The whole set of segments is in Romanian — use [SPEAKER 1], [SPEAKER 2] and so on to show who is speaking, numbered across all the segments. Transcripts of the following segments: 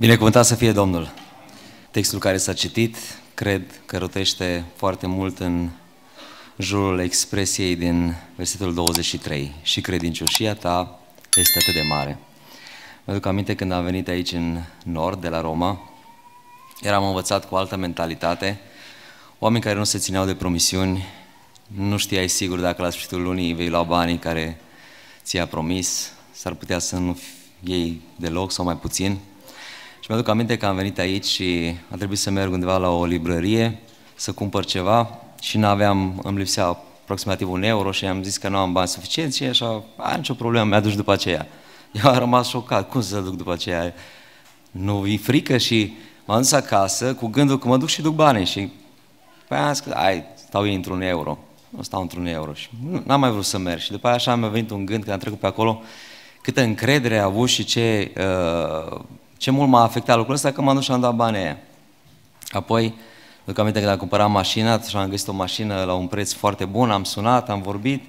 [SPEAKER 1] Binecuvântat să fie Domnul! Textul care s-a citit, cred că rotește foarte mult în jurul expresiei din versetul 23. Și credincioșia ta este atât de mare. Mă duc aminte când am venit aici în nord, de la Roma, eram învățat cu altă mentalitate, oameni care nu se țineau de promisiuni, nu știai sigur dacă la sfârșitul lunii vei lua banii care ți-a promis, s-ar putea să nu iei deloc sau mai puțin mi-aduc aminte că am venit aici și a trebuit să merg undeva la o librărie să cumpăr ceva și nu aveam, îmi lipsea aproximativ un euro și am zis că nu am bani suficienți și așa, a, nicio problemă, mi-a dus după aceea. Eu am rămas șocat, cum să duc după aceea? Nu vi frică și m-am dus acasă cu gândul că mă duc și duc bani și păi am zis că, ai, stau ei într-un euro, nu stau într-un euro și n-am mai vrut să merg și după aia așa mi-a venit un gând că am trecut pe acolo, câtă încredere a avut și ce uh, ce mult m-a afectat lucrul ăsta, că m-am dus și am dat banii aia. Apoi, duc aminte că am cumpărat mașina și am găsit o mașină la un preț foarte bun, am sunat, am vorbit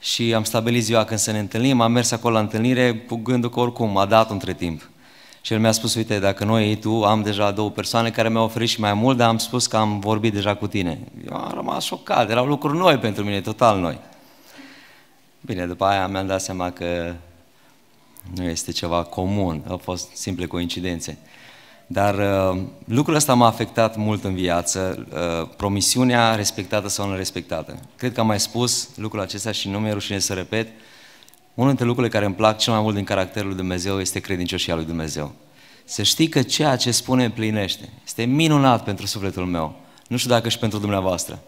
[SPEAKER 1] și am stabilit ziua când să ne întâlnim, am mers acolo la întâlnire cu gândul că oricum a dat între timp. Și el mi-a spus, uite, dacă nu ei tu, am deja două persoane care mi-au oferit și mai mult, dar am spus că am vorbit deja cu tine. Eu am rămas șocat, erau lucruri noi pentru mine, total noi. Bine, după aia mi-am dat seama că nu este ceva comun, au fost simple coincidențe. Dar uh, lucrul ăsta m-a afectat mult în viață, uh, promisiunea respectată sau nerespectată. Cred că am mai spus lucrul acesta și nu mi-e rușine să repet. Unul dintre lucrurile care îmi plac cel mai mult din caracterul lui Dumnezeu este credincioșia lui Dumnezeu. Să știi că ceea ce spune împlinește. Este minunat pentru sufletul meu. Nu știu dacă și pentru dumneavoastră.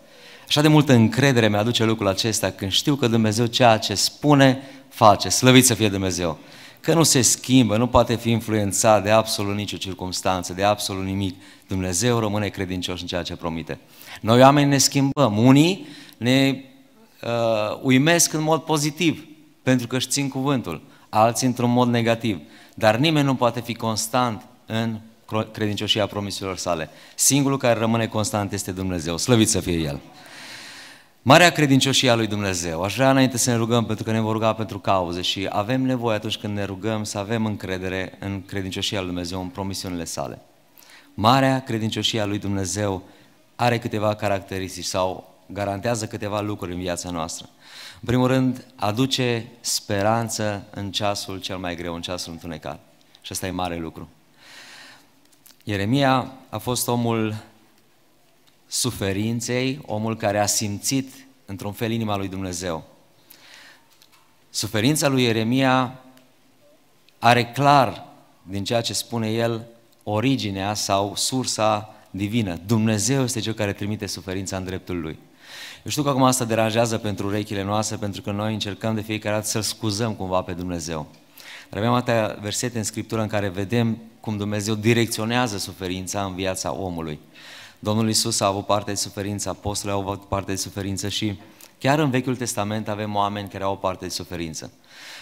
[SPEAKER 1] Așa de multă încredere mi-aduce lucrul acesta când știu că Dumnezeu ceea ce spune, face. Slăvit să fie Dumnezeu! că nu se schimbă, nu poate fi influențat de absolut nicio circunstanță, de absolut nimic. Dumnezeu rămâne credincios în ceea ce promite. Noi oameni ne schimbăm. Unii ne uh, uimesc în mod pozitiv, pentru că își țin cuvântul, alții într-un mod negativ. Dar nimeni nu poate fi constant în credincioșia promisiilor sale. Singurul care rămâne constant este Dumnezeu. Slăvit să fie El! Marea credincioșie a lui Dumnezeu. Aș vrea înainte să ne rugăm pentru că ne vom ruga pentru cauze și avem nevoie atunci când ne rugăm să avem încredere în credincioșia lui Dumnezeu, în promisiunile sale. Marea credincioșie a lui Dumnezeu are câteva caracteristici sau garantează câteva lucruri în viața noastră. În primul rând, aduce speranță în ceasul cel mai greu, în ceasul întunecat. Și asta e mare lucru. Ieremia a fost omul suferinței, omul care a simțit într-un fel inima lui Dumnezeu. Suferința lui Ieremia are clar, din ceea ce spune el, originea sau sursa divină. Dumnezeu este cel care trimite suferința în dreptul lui. Eu știu că acum asta deranjează pentru urechile noastre, pentru că noi încercăm de fiecare dată să-L scuzăm cumva pe Dumnezeu. Dar avem atâtea versete în Scriptură în care vedem cum Dumnezeu direcționează suferința în viața omului. Domnul Isus a avut parte de suferință, apostolii au avut parte de suferință și chiar în Vechiul Testament avem oameni care au parte de suferință.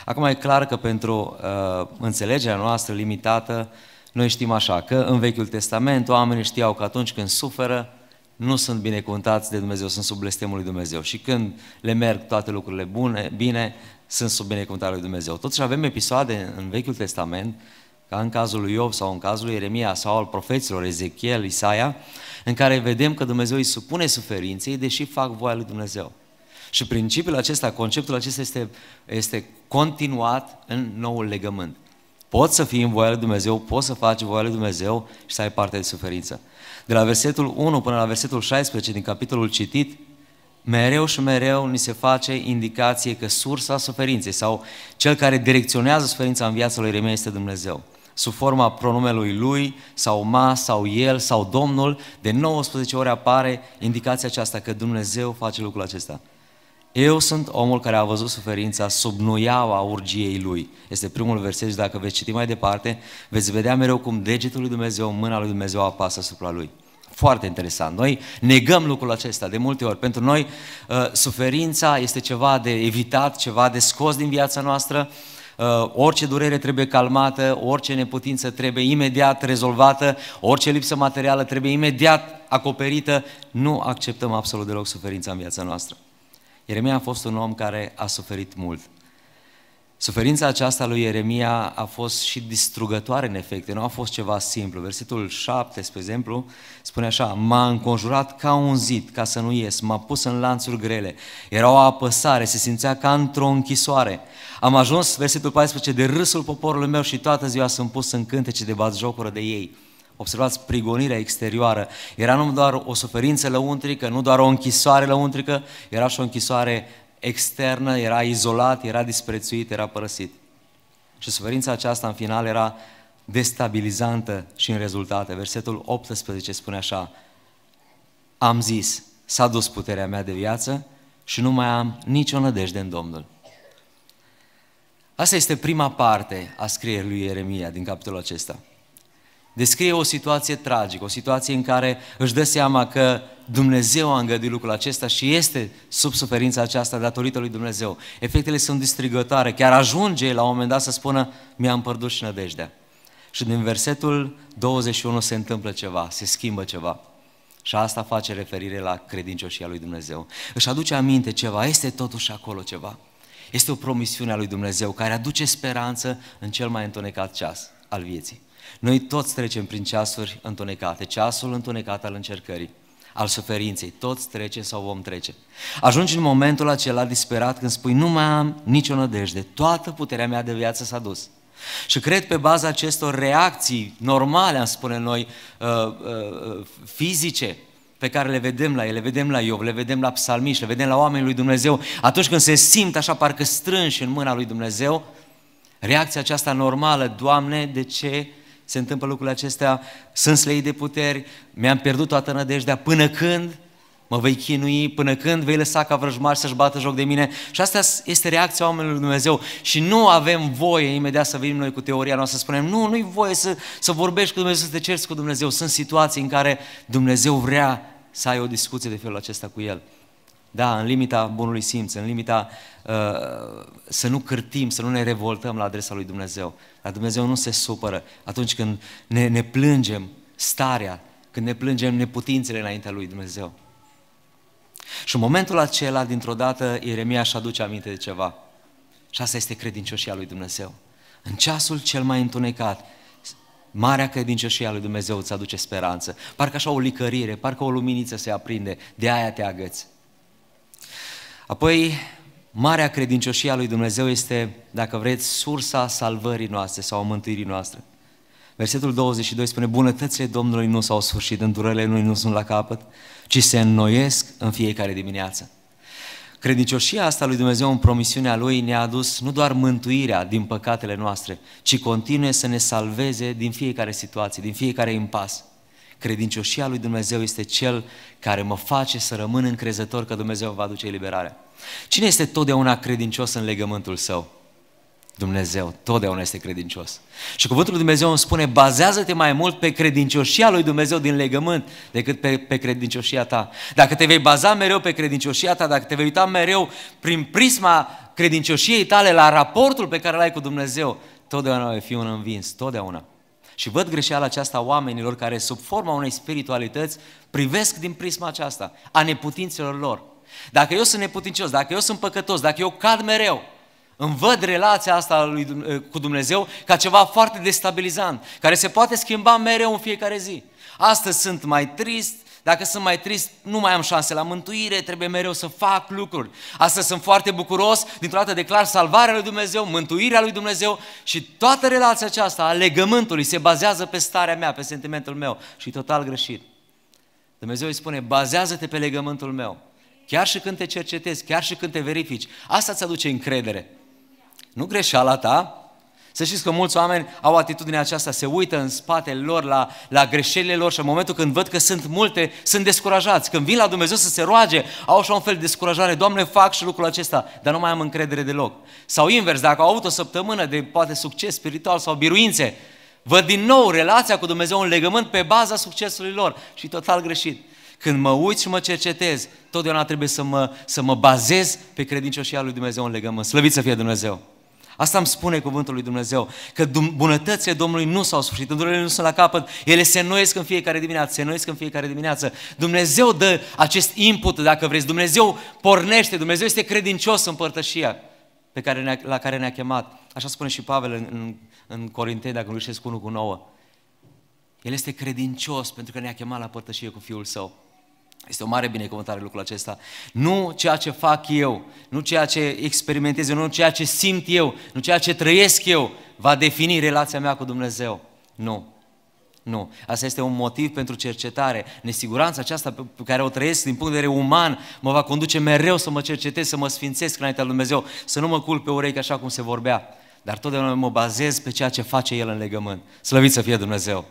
[SPEAKER 1] Acum e clar că pentru uh, înțelegerea noastră limitată, noi știm așa, că în Vechiul Testament oamenii știau că atunci când suferă, nu sunt binecuvântați de Dumnezeu, sunt sub blestemul lui Dumnezeu. Și când le merg toate lucrurile bune, bine, sunt sub binecuvântarea lui Dumnezeu. Totuși avem episoade în Vechiul Testament ca în cazul lui Iov sau în cazul lui Ieremia sau al profeților Ezechiel, Isaia, în care vedem că Dumnezeu îi supune suferinței, deși fac voia lui Dumnezeu. Și principiul acesta, conceptul acesta este, este continuat în noul legământ. Poți să fii în voia lui Dumnezeu, poți să faci voia lui Dumnezeu și să ai parte de suferință. De la versetul 1 până la versetul 16 din capitolul citit, mereu și mereu ni se face indicație că sursa suferinței sau cel care direcționează suferința în viața lui Remea este Dumnezeu sub forma pronumelui lui sau ma sau el sau domnul, de 19 ori apare indicația aceasta că Dumnezeu face lucrul acesta. Eu sunt omul care a văzut suferința sub nuiaua urgiei lui. Este primul verset și dacă veți citi mai departe, veți vedea mereu cum degetul lui Dumnezeu, mâna lui Dumnezeu apasă asupra lui. Foarte interesant. Noi negăm lucrul acesta de multe ori. Pentru noi, uh, suferința este ceva de evitat, ceva de scos din viața noastră, Uh, orice durere trebuie calmată, orice neputință trebuie imediat rezolvată, orice lipsă materială trebuie imediat acoperită. Nu acceptăm absolut deloc suferința în viața noastră. Ieremia a fost un om care a suferit mult. Suferința aceasta lui Ieremia a fost și distrugătoare în efecte, nu a fost ceva simplu. Versetul 7, spre exemplu, spune așa, m-a înconjurat ca un zid, ca să nu ies, m-a pus în lanțuri grele, era o apăsare, se simțea ca într-o închisoare. Am ajuns, versetul 14, de râsul poporului meu și toată ziua sunt pus în cântece de jocură de ei. Observați prigonirea exterioară. Era nu doar o suferință lăuntrică, nu doar o închisoare lăuntrică, era și o închisoare externă, era izolat, era disprețuit, era părăsit. Și suferința aceasta în final era destabilizantă și în rezultate. Versetul 18 spune așa, am zis, s-a dus puterea mea de viață și nu mai am nicio nădejde în Domnul. Asta este prima parte a scrierii lui Ieremia din capitolul acesta descrie o situație tragică, o situație în care își dă seama că Dumnezeu a îngăduit lucrul acesta și este sub suferința aceasta datorită lui Dumnezeu. Efectele sunt distrigătoare, chiar ajunge la un moment dat să spună mi-am pierdut și nădejdea. Și din versetul 21 se întâmplă ceva, se schimbă ceva. Și asta face referire la credincioșia lui Dumnezeu. Își aduce aminte ceva, este totuși acolo ceva. Este o promisiune a lui Dumnezeu care aduce speranță în cel mai întunecat ceas al vieții. Noi toți trecem prin ceasuri întunecate, ceasul întunecat al încercării, al suferinței, toți trece sau vom trece. Ajungi în momentul acela disperat când spui, nu mai am nicio nădejde, toată puterea mea de viață s-a dus. Și cred pe baza acestor reacții normale, am spune noi, uh, uh, fizice, pe care le vedem la ei, le vedem la Iov, le vedem la psalmiști, le vedem la oamenii lui Dumnezeu, atunci când se simt așa parcă strânși în mâna lui Dumnezeu, reacția aceasta normală, Doamne, de ce se întâmplă lucrurile acestea, sunt slei de puteri, mi-am pierdut toată nădejdea, până când mă vei chinui, până când vei lăsa ca vrăjmaș să-și bată joc de mine. Și asta este reacția oamenilor lui Dumnezeu. Și nu avem voie imediat să venim noi cu teoria noastră, să spunem, nu, nu-i voie să, să vorbești cu Dumnezeu, să te cerți cu Dumnezeu. Sunt situații în care Dumnezeu vrea să ai o discuție de felul acesta cu El. Da, în limita bunului simț, în limita uh, să nu cârtim, să nu ne revoltăm la adresa lui Dumnezeu. Dar Dumnezeu nu se supără atunci când ne, ne plângem starea, când ne plângem neputințele înaintea lui Dumnezeu. Și în momentul acela, dintr-o dată, Ieremia își aduce aminte de ceva. Și asta este credincioșia lui Dumnezeu. În ceasul cel mai întunecat, marea credincioșia lui Dumnezeu îți aduce speranță. Parcă așa o licărire, parcă o luminiță se aprinde, de aia te agăți. Apoi, marea credincioșie a lui Dumnezeu este, dacă vreți, sursa salvării noastre sau a mântuirii noastre. Versetul 22 spune, bunătățile Domnului nu s-au sfârșit, îndurările Lui nu sunt la capăt, ci se înnoiesc în fiecare dimineață. Credincioșia asta lui Dumnezeu în promisiunea Lui ne-a adus nu doar mântuirea din păcatele noastre, ci continuă să ne salveze din fiecare situație, din fiecare impas. Credincioșia lui Dumnezeu este cel care mă face să rămân încrezător că Dumnezeu va aduce eliberarea. Cine este totdeauna credincios în legământul său? Dumnezeu totdeauna este credincios. Și cuvântul lui Dumnezeu îmi spune, bazează-te mai mult pe credincioșia lui Dumnezeu din legământ decât pe, pe credincioșia ta. Dacă te vei baza mereu pe credincioșia ta, dacă te vei uita mereu prin prisma credincioșiei tale la raportul pe care l-ai cu Dumnezeu, totdeauna vei fi un învins, totdeauna. Și văd greșeala aceasta oamenilor care, sub forma unei spiritualități, privesc din prisma aceasta, a neputințelor lor. Dacă eu sunt neputincios, dacă eu sunt păcătos, dacă eu cad mereu, îmi văd relația asta lui, eh, cu Dumnezeu ca ceva foarte destabilizant, care se poate schimba mereu în fiecare zi. Astăzi sunt mai trist, dacă sunt mai trist, nu mai am șanse la mântuire, trebuie mereu să fac lucruri. Astăzi sunt foarte bucuros, dintr-o dată declar salvarea lui Dumnezeu, mântuirea lui Dumnezeu și toată relația aceasta a legământului se bazează pe starea mea, pe sentimentul meu și total greșit. Dumnezeu îi spune, bazează-te pe legământul meu. Chiar și când te cercetezi, chiar și când te verifici, asta îți aduce încredere. Nu greșeala ta, să știți că mulți oameni au atitudinea aceasta, se uită în spatele lor la, la greșelile lor și în momentul când văd că sunt multe, sunt descurajați. Când vin la Dumnezeu să se roage, au și un fel de descurajare, Doamne, fac și lucrul acesta, dar nu mai am încredere deloc. Sau invers, dacă au avut o săptămână de poate succes spiritual sau biruințe, văd din nou relația cu Dumnezeu, un legământ pe baza succesului lor și total greșit. Când mă uit și mă cercetez, totdeauna trebuie să mă, să mă bazez pe credincioșia lui Dumnezeu în legământ. Slăvit să fie Dumnezeu! Asta îmi spune cuvântul lui Dumnezeu, că bunătățile Domnului nu s-au sfârșit, Dumnezeu nu sunt la capăt, ele se noiesc în fiecare dimineață, se noiesc în fiecare dimineață. Dumnezeu dă acest input, dacă vreți, Dumnezeu pornește, Dumnezeu este credincios în părtășia pe care ne la care ne-a chemat. Așa spune și Pavel în, în, în Corinteni, dacă nu greșesc, 1 cu 9. El este credincios pentru că ne-a chemat la părtășie cu Fiul Său. Este o mare binecuvântare lucrul acesta. Nu ceea ce fac eu, nu ceea ce experimentez eu, nu ceea ce simt eu, nu ceea ce trăiesc eu va defini relația mea cu Dumnezeu. Nu. Nu. Asta este un motiv pentru cercetare. Nesiguranța aceasta pe care o trăiesc din punct de vedere uman mă va conduce mereu să mă cercetez, să mă sfințesc înaintea lui Dumnezeu, să nu mă culc pe urechi așa cum se vorbea. Dar totdeauna mă bazez pe ceea ce face El în legământ. Slăvit să fie Dumnezeu!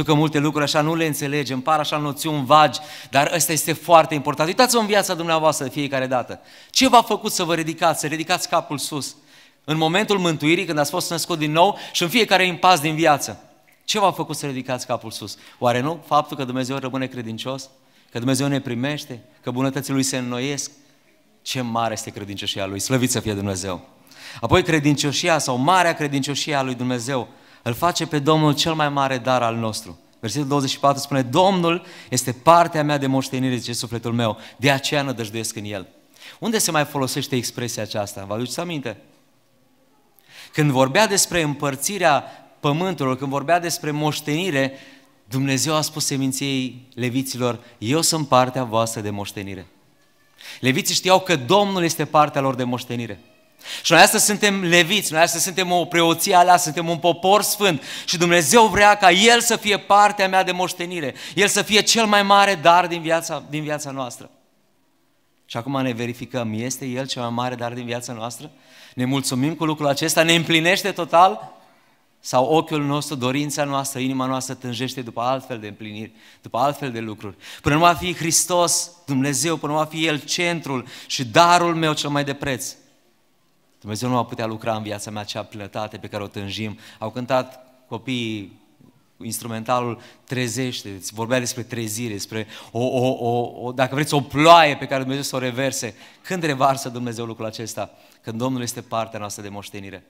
[SPEAKER 1] Știu că multe lucruri așa nu le înțelegem, par așa noțiuni vagi, dar ăsta este foarte important. Uitați-vă în viața dumneavoastră de fiecare dată. Ce v-a făcut să vă ridicați, să ridicați capul sus? În momentul mântuirii, când ați fost născut din nou și în fiecare impas din viață. Ce v-a făcut să ridicați capul sus? Oare nu faptul că Dumnezeu rămâne credincios? Că Dumnezeu ne primește? Că bunătățile Lui se înnoiesc? Ce mare este credincioșia Lui! Slăvit să fie Dumnezeu! Apoi credincioșia sau marea credincioșia a Lui Dumnezeu îl face pe Domnul cel mai mare dar al nostru. Versetul 24 spune, Domnul este partea mea de moștenire, zice sufletul meu, de aceea nădăjduiesc în El. Unde se mai folosește expresia aceasta? Vă aduceți aminte? Când vorbea despre împărțirea pământului, când vorbea despre moștenire, Dumnezeu a spus seminției leviților, eu sunt partea voastră de moștenire. Leviții știau că Domnul este partea lor de moștenire. Și noi astăzi suntem leviți, noi astăzi suntem o preoție alea, suntem un popor sfânt și Dumnezeu vrea ca El să fie partea mea de moștenire, El să fie cel mai mare dar din viața, din viața noastră. Și acum ne verificăm, este El cel mai mare dar din viața noastră? Ne mulțumim cu lucrul acesta? Ne împlinește total? Sau ochiul nostru, dorința noastră, inima noastră tânjește după altfel de împliniri, după altfel de lucruri. Până nu va fi Hristos, Dumnezeu, până nu va fi El centrul și darul meu cel mai de preț. Dumnezeu nu va putea lucra în viața mea acea plinătate pe care o tânjim. Au cântat copiii instrumentalul trezește, îți vorbea despre trezire, despre o, o, o, o, dacă vreți, o ploaie pe care Dumnezeu să o reverse. Când revarsă Dumnezeu lucrul acesta? Când Domnul este partea noastră de moștenire.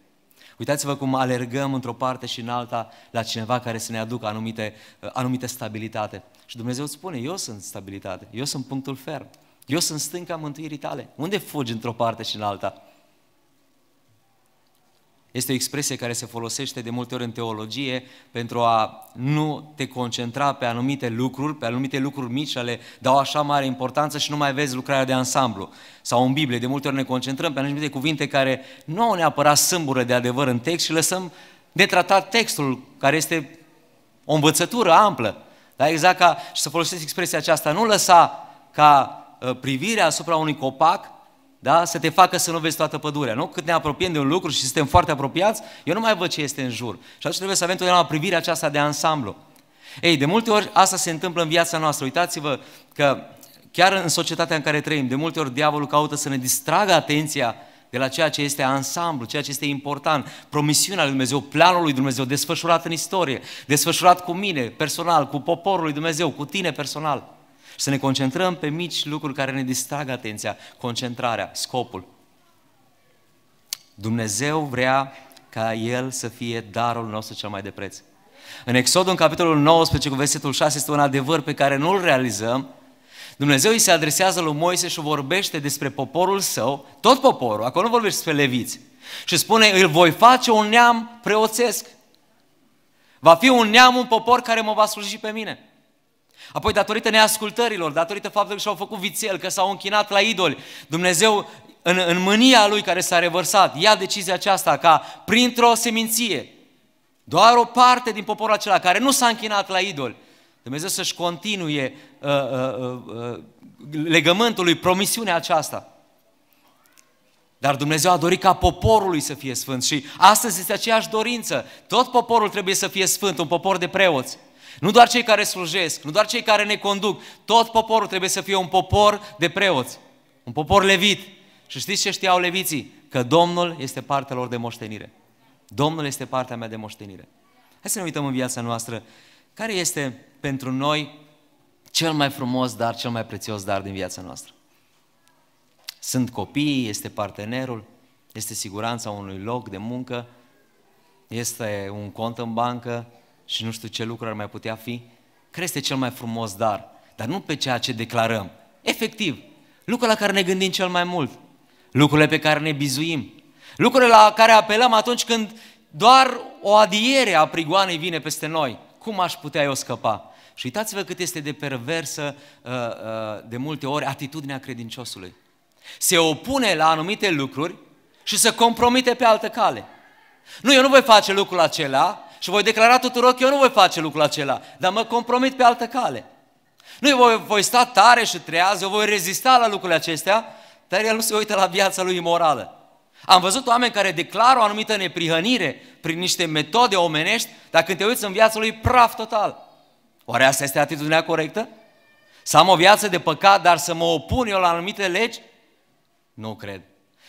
[SPEAKER 1] Uitați-vă cum alergăm într-o parte și în alta la cineva care să ne aducă anumite, eh, anumite stabilitate. Și Dumnezeu spune, eu sunt stabilitate, eu sunt punctul ferm, eu sunt stânca mântuirii tale. Unde fugi într-o parte și în alta? Este o expresie care se folosește de multe ori în teologie pentru a nu te concentra pe anumite lucruri, pe anumite lucruri mici, ale dau așa mare importanță și nu mai vezi lucrarea de ansamblu. Sau în Biblie, de multe ori ne concentrăm pe anumite cuvinte care nu au neapărat sâmbură de adevăr în text și lăsăm de tratat textul, care este o învățătură amplă. Dar exact ca, și să folosesc expresia aceasta, nu lăsa ca uh, privirea asupra unui copac da? să te facă să nu vezi toată pădurea. Nu? Cât ne apropiem de un lucru și suntem foarte apropiați, eu nu mai văd ce este în jur. Și atunci trebuie să avem totdeauna privirea aceasta de ansamblu. Ei, de multe ori asta se întâmplă în viața noastră. Uitați-vă că chiar în societatea în care trăim, de multe ori diavolul caută să ne distragă atenția de la ceea ce este ansamblu, ceea ce este important, promisiunea lui Dumnezeu, planul lui Dumnezeu desfășurat în istorie, desfășurat cu mine personal, cu poporul lui Dumnezeu, cu tine personal. Să ne concentrăm pe mici lucruri care ne distrag atenția, concentrarea, scopul. Dumnezeu vrea ca El să fie darul nostru cel mai de preț. În Exodul, în capitolul 19, cu versetul 6, este un adevăr pe care nu-l realizăm. Dumnezeu îi se adresează lui Moise și vorbește despre poporul său, tot poporul, acolo nu vorbește despre leviți. Și spune, îl voi face un neam preoțesc. Va fi un neam, un popor care mă va sluji pe mine. Apoi, datorită neascultărilor, datorită faptului că și-au făcut vițel, că s-au închinat la idoli, Dumnezeu, în, în mânia lui care s-a revărsat, ia decizia aceasta ca printr-o seminție, doar o parte din poporul acela care nu s-a închinat la idol, Dumnezeu să-și continue uh, uh, uh, legământul lui, promisiunea aceasta. Dar Dumnezeu a dorit ca poporul lui să fie sfânt și astăzi este aceeași dorință. Tot poporul trebuie să fie sfânt, un popor de preoți. Nu doar cei care slujesc, nu doar cei care ne conduc, tot poporul trebuie să fie un popor de preoți, un popor levit. Și știți ce știau leviții? Că Domnul este partea lor de moștenire. Domnul este partea mea de moștenire. Hai să ne uităm în viața noastră. Care este pentru noi cel mai frumos dar, cel mai prețios dar din viața noastră? Sunt copiii, este partenerul, este siguranța unui loc de muncă, este un cont în bancă, și nu știu ce lucru ar mai putea fi? crește este cel mai frumos dar? Dar nu pe ceea ce declarăm. Efectiv, lucrul la care ne gândim cel mai mult, lucrurile pe care ne bizuim, lucrurile la care apelăm atunci când doar o adiere a prigoanei vine peste noi. Cum aș putea eu scăpa? Și uitați-vă cât este de perversă uh, uh, de multe ori atitudinea credinciosului. Se opune la anumite lucruri și se compromite pe altă cale. Nu, eu nu voi face lucrul acela, și voi declara tuturor că eu nu voi face lucrul acela, dar mă compromit pe altă cale. Nu eu voi, voi sta tare și treaz, eu voi rezista la lucrurile acestea, dar el nu se uită la viața lui imorală. Am văzut oameni care declară o anumită neprihănire prin niște metode omenești, dar când te uiți în viața lui, praf total. Oare asta este atitudinea corectă? Să am o viață de păcat, dar să mă opun eu la anumite legi? Nu cred.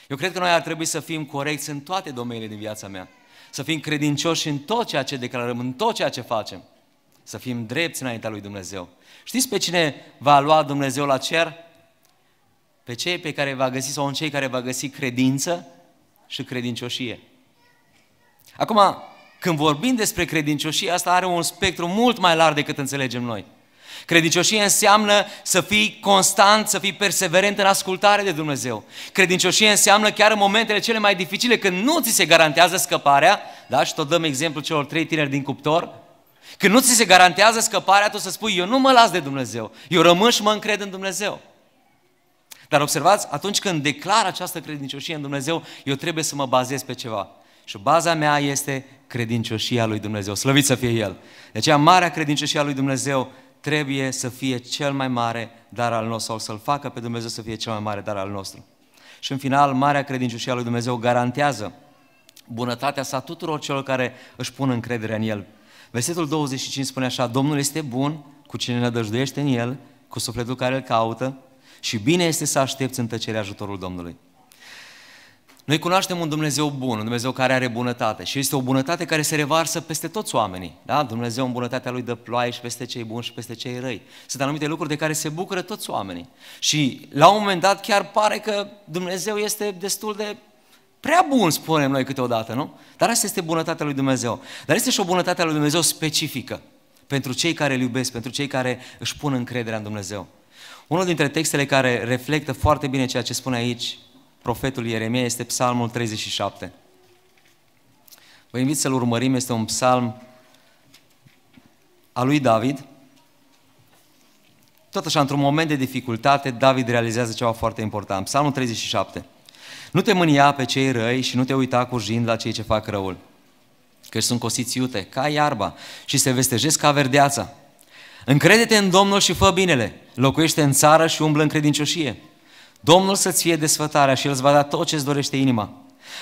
[SPEAKER 1] Eu cred că noi ar trebui să fim corecți în toate domeniile din viața mea să fim credincioși în tot ceea ce declarăm, în tot ceea ce facem. Să fim drepți înaintea lui Dumnezeu. Știți pe cine va lua Dumnezeu la cer? Pe cei pe care va găsi sau în cei care va găsi credință și credincioșie. Acum, când vorbim despre credincioșie, asta are un spectru mult mai larg decât înțelegem noi. Credincioșie înseamnă să fii constant, să fii perseverent în ascultare de Dumnezeu. Credincioșie înseamnă chiar în momentele cele mai dificile, când nu ți se garantează scăparea, da? Și tot dăm exemplu celor trei tineri din cuptor, când nu ți se garantează scăparea, tu să spui, eu nu mă las de Dumnezeu, eu rămân și mă încred în Dumnezeu. Dar observați, atunci când declar această credincioșie în Dumnezeu, eu trebuie să mă bazez pe ceva. Și baza mea este credincioșia lui Dumnezeu. Slăvit să fie El. De aceea, marea credincioșie a lui Dumnezeu trebuie să fie cel mai mare dar al nostru sau să-L facă pe Dumnezeu să fie cel mai mare dar al nostru. Și în final, marea credincioșie a lui Dumnezeu garantează bunătatea sa tuturor celor care își pun încredere în El. Versetul 25 spune așa, Domnul este bun cu cine nădăjduiește în El, cu sufletul care îl caută și bine este să aștepți în tăcere ajutorul Domnului. Noi cunoaștem un Dumnezeu bun, un Dumnezeu care are bunătate și este o bunătate care se revarsă peste toți oamenii. Da? Dumnezeu în bunătatea Lui dă ploaie și peste cei buni și peste cei răi. Sunt anumite lucruri de care se bucură toți oamenii. Și la un moment dat chiar pare că Dumnezeu este destul de prea bun, spunem noi câteodată, nu? Dar asta este bunătatea lui Dumnezeu. Dar este și o bunătate a lui Dumnezeu specifică pentru cei care îl iubesc, pentru cei care își pun încrederea în Dumnezeu. Unul dintre textele care reflectă foarte bine ceea ce spune aici profetul Ieremia este psalmul 37. Vă invit să-l urmărim, este un psalm al lui David. Tot așa, într-un moment de dificultate, David realizează ceva foarte important. Psalmul 37. Nu te mânia pe cei răi și nu te uita cu jind la cei ce fac răul, că sunt cosiți iute, ca iarba, și se vestejesc ca verdeața. Încrede-te în Domnul și fă binele, locuiește în țară și umblă în credincioșie. Domnul să-ți fie desfătarea și El îți va da tot ce-ți dorește inima.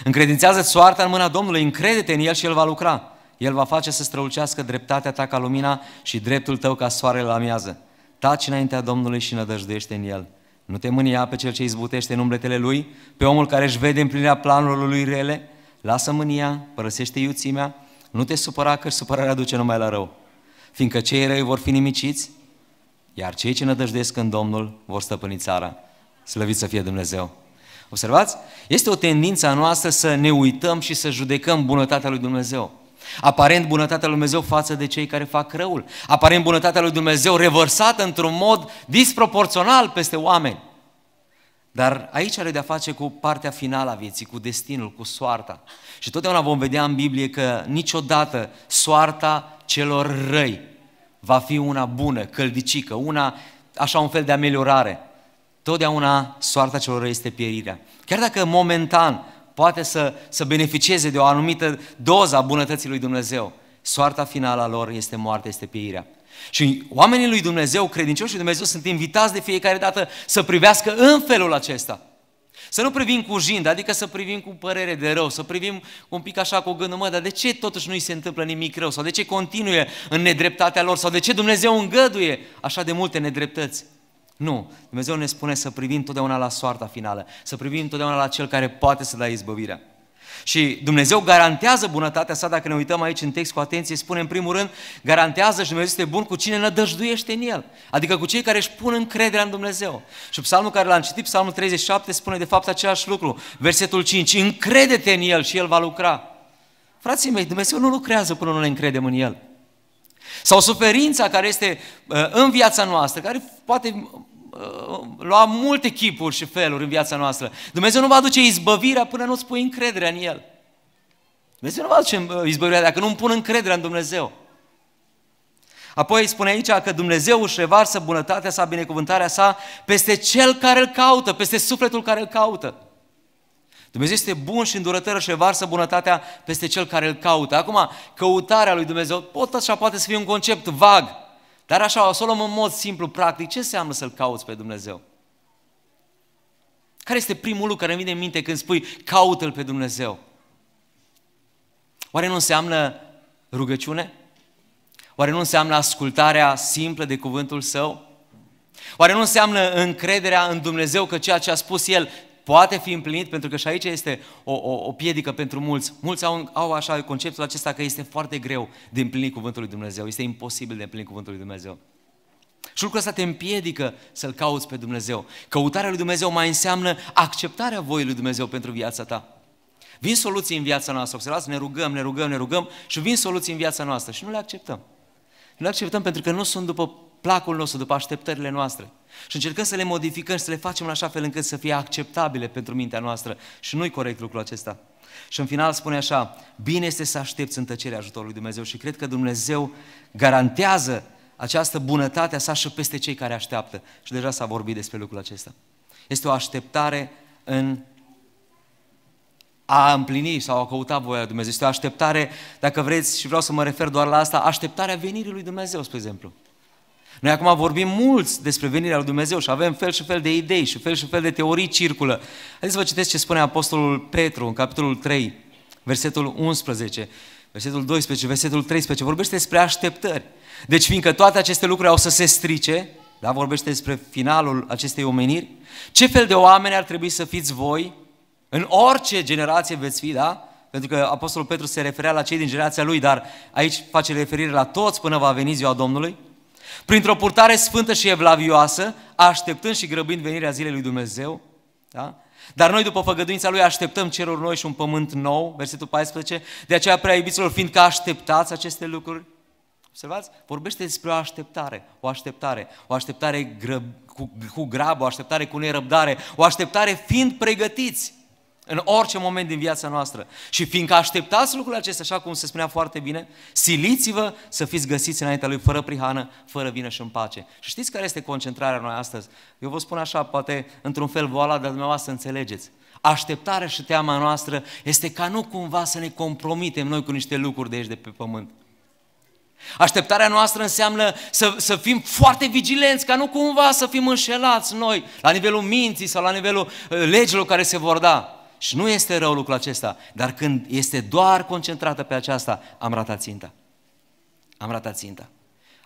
[SPEAKER 1] Încredințează-ți soarta în mâna Domnului, încrede-te în El și El va lucra. El va face să strălucească dreptatea ta ca lumina și dreptul tău ca soarele la miază. Taci înaintea Domnului și nădăjduiește în El. Nu te mânia pe cel ce izbutește în umbletele lui, pe omul care își vede împlinirea planurilor lui rele. Lasă mânia, părăsește iuțimea, nu te supăra că supărarea duce numai la rău. Fiindcă cei răi vor fi nimiciți, iar cei ce nădăjduiesc în Domnul vor stăpâni țara. Slăvit să fie Dumnezeu! Observați? Este o tendință a noastră să ne uităm și să judecăm bunătatea lui Dumnezeu. Aparent bunătatea lui Dumnezeu față de cei care fac răul. Aparent bunătatea lui Dumnezeu revărsată într-un mod disproporțional peste oameni. Dar aici are de-a face cu partea finală a vieții, cu destinul, cu soarta. Și totdeauna vom vedea în Biblie că niciodată soarta celor răi va fi una bună, căldicică, una așa un fel de ameliorare. Totdeauna soarta celor răi este pierirea. Chiar dacă momentan poate să, să beneficieze de o anumită doză a bunătății lui Dumnezeu, soarta finală a lor este moartea, este pierirea. Și oamenii lui Dumnezeu, credincioșii lui Dumnezeu, sunt invitați de fiecare dată să privească în felul acesta. Să nu privim cu jind, adică să privim cu părere de rău, să privim un pic așa cu gândul, mă, dar de ce totuși nu îi se întâmplă nimic rău? Sau de ce continuie în nedreptatea lor? Sau de ce Dumnezeu îngăduie așa de multe nedreptăți? Nu. Dumnezeu ne spune să privim totdeauna la soarta finală, să privim totdeauna la Cel care poate să dea izbăvirea. Și Dumnezeu garantează bunătatea sa, dacă ne uităm aici în text cu atenție, spune în primul rând, garantează și Dumnezeu este bun cu cine nădăjduiește în El, adică cu cei care își pun încrederea în Dumnezeu. Și psalmul care l-am citit, psalmul 37, spune de fapt același lucru, versetul 5, încredete în El și El va lucra. Frații mei, Dumnezeu nu lucrează până nu ne încredem în El. Sau suferința care este uh, în viața noastră, care poate Uh, lua multe chipuri și feluri în viața noastră. Dumnezeu nu va aduce izbăvirea până nu-ți pui încrederea în El. Dumnezeu nu va aduce uh, izbăvirea dacă nu-mi pun încrederea în Dumnezeu. Apoi spune aici că Dumnezeu își revarsă bunătatea sa, binecuvântarea sa peste cel care îl caută, peste sufletul care îl caută. Dumnezeu este bun și îndurător și revarsă bunătatea peste cel care îl caută. Acum, căutarea lui Dumnezeu, pot așa poate să fie un concept vag. Dar așa, o să o luăm în mod simplu, practic, ce înseamnă să-L cauți pe Dumnezeu? Care este primul lucru care îmi vine în minte când spui caută-L pe Dumnezeu? Oare nu înseamnă rugăciune? Oare nu înseamnă ascultarea simplă de cuvântul Său? Oare nu înseamnă încrederea în Dumnezeu că ceea ce a spus El poate fi împlinit, pentru că și aici este o, o, o piedică pentru mulți. Mulți au, au așa conceptul acesta că este foarte greu de împlinit cuvântul lui Dumnezeu, este imposibil de împlinit cuvântul lui Dumnezeu. Și lucrul ăsta te împiedică să-L cauți pe Dumnezeu. Căutarea lui Dumnezeu mai înseamnă acceptarea voii lui Dumnezeu pentru viața ta. Vin soluții în viața noastră, observați, ne rugăm, ne rugăm, ne rugăm și vin soluții în viața noastră și nu le acceptăm. Nu le acceptăm pentru că nu sunt după placul nostru, după așteptările noastre. Și încercăm să le modificăm și să le facem în așa fel încât să fie acceptabile pentru mintea noastră. Și nu-i corect lucrul acesta. Și în final spune așa, bine este să aștepți în tăcerea ajutorului Dumnezeu și cred că Dumnezeu garantează această bunătate a sa și peste cei care așteaptă. Și deja s-a vorbit despre lucrul acesta. Este o așteptare în a împlini sau a căuta voia lui Dumnezeu. Este o așteptare, dacă vreți, și vreau să mă refer doar la asta, așteptarea venirii lui Dumnezeu, spre exemplu. Noi acum vorbim mulți despre venirea lui Dumnezeu și avem fel și fel de idei și fel și fel de teorii circulă. Haideți să vă citesc ce spune Apostolul Petru în capitolul 3, versetul 11, versetul 12, versetul 13. Vorbește despre așteptări. Deci fiindcă toate aceste lucruri au să se strice, da, vorbește despre finalul acestei omeniri, ce fel de oameni ar trebui să fiți voi în orice generație veți fi, da? Pentru că Apostolul Petru se referea la cei din generația lui, dar aici face referire la toți până va veni ziua Domnului. Printr-o purtare sfântă și evlavioasă, așteptând și grăbind venirea zilei lui Dumnezeu, da? Dar noi, după făgăduința Lui, așteptăm ceruri noi și un pământ nou, versetul 14. De aceea, prea iubiților, fiindcă așteptați aceste lucruri, observați, vorbește despre o așteptare, o așteptare, o așteptare grăb, cu, cu grabă, o așteptare cu nerăbdare, o așteptare fiind pregătiți. În orice moment din viața noastră. Și fiindcă așteptați lucrurile acestea, așa cum se spunea foarte bine, siliți-vă să fiți găsiți înaintea Lui fără prihană, fără vină și în pace. Și știți care este concentrarea noastră astăzi? Eu vă spun așa, poate într-un fel voala, dar dumneavoastră înțelegeți. Așteptarea și teama noastră este ca nu cumva să ne compromitem noi cu niște lucruri de aici de pe pământ. Așteptarea noastră înseamnă să, să fim foarte vigilenți, ca nu cumva să fim înșelați noi, la nivelul minții sau la nivelul uh, legilor care se vor da. Și nu este rău lucrul acesta, dar când este doar concentrată pe aceasta, am ratat ținta. Am ratat ținta.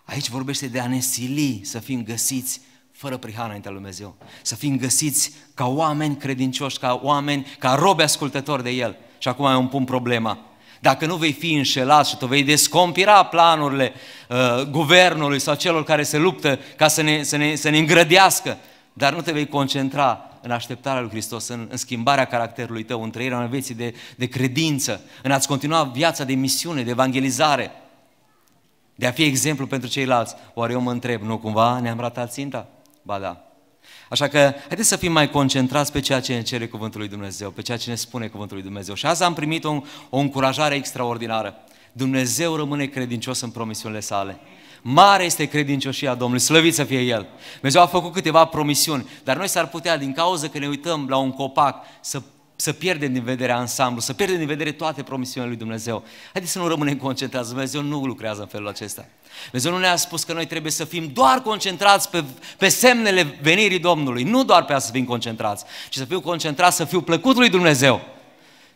[SPEAKER 1] Aici vorbește de a ne sili să fim găsiți fără prihană înaintea lui Dumnezeu. Să fim găsiți ca oameni credincioși, ca oameni, ca robe ascultători de El. Și acum eu îmi pun problema. Dacă nu vei fi înșelat și tu vei descompira planurile uh, guvernului sau celor care se luptă ca să ne, să, ne, să ne îngrădească, dar nu te vei concentra în așteptarea lui Hristos, în, în schimbarea caracterului tău, în trăirea în vieții de, de credință, în a-ți continua viața de misiune, de evangelizare, de a fi exemplu pentru ceilalți. Oare eu mă întreb, nu cumva ne-am ratat ținta? Ba da. Așa că haideți să fim mai concentrați pe ceea ce ne cere Cuvântul lui Dumnezeu, pe ceea ce ne spune Cuvântul lui Dumnezeu. Și azi am primit o, o încurajare extraordinară. Dumnezeu rămâne credincios în promisiunile sale. Mare este credincioșia Domnului, slăvit să fie El. Dumnezeu a făcut câteva promisiuni, dar noi s-ar putea, din cauza că ne uităm la un copac, să să pierdem din vedere ansamblu, să pierdem din vedere toate promisiunile lui Dumnezeu. Haideți să nu rămânem concentrați, Dumnezeu nu lucrează în felul acesta. Dumnezeu nu ne-a spus că noi trebuie să fim doar concentrați pe, pe semnele venirii Domnului, nu doar pe a să fim concentrați, ci să fiu concentrat să fiu plăcut lui Dumnezeu.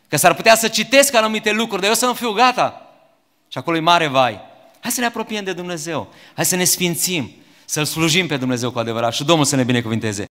[SPEAKER 1] Că s-ar putea să citesc anumite lucruri, dar eu să nu fiu gata. Și acolo e mare vai. Hai să ne apropiem de Dumnezeu. Hai să ne sfințim. Să-L slujim pe Dumnezeu cu adevărat și Domnul să ne binecuvinteze.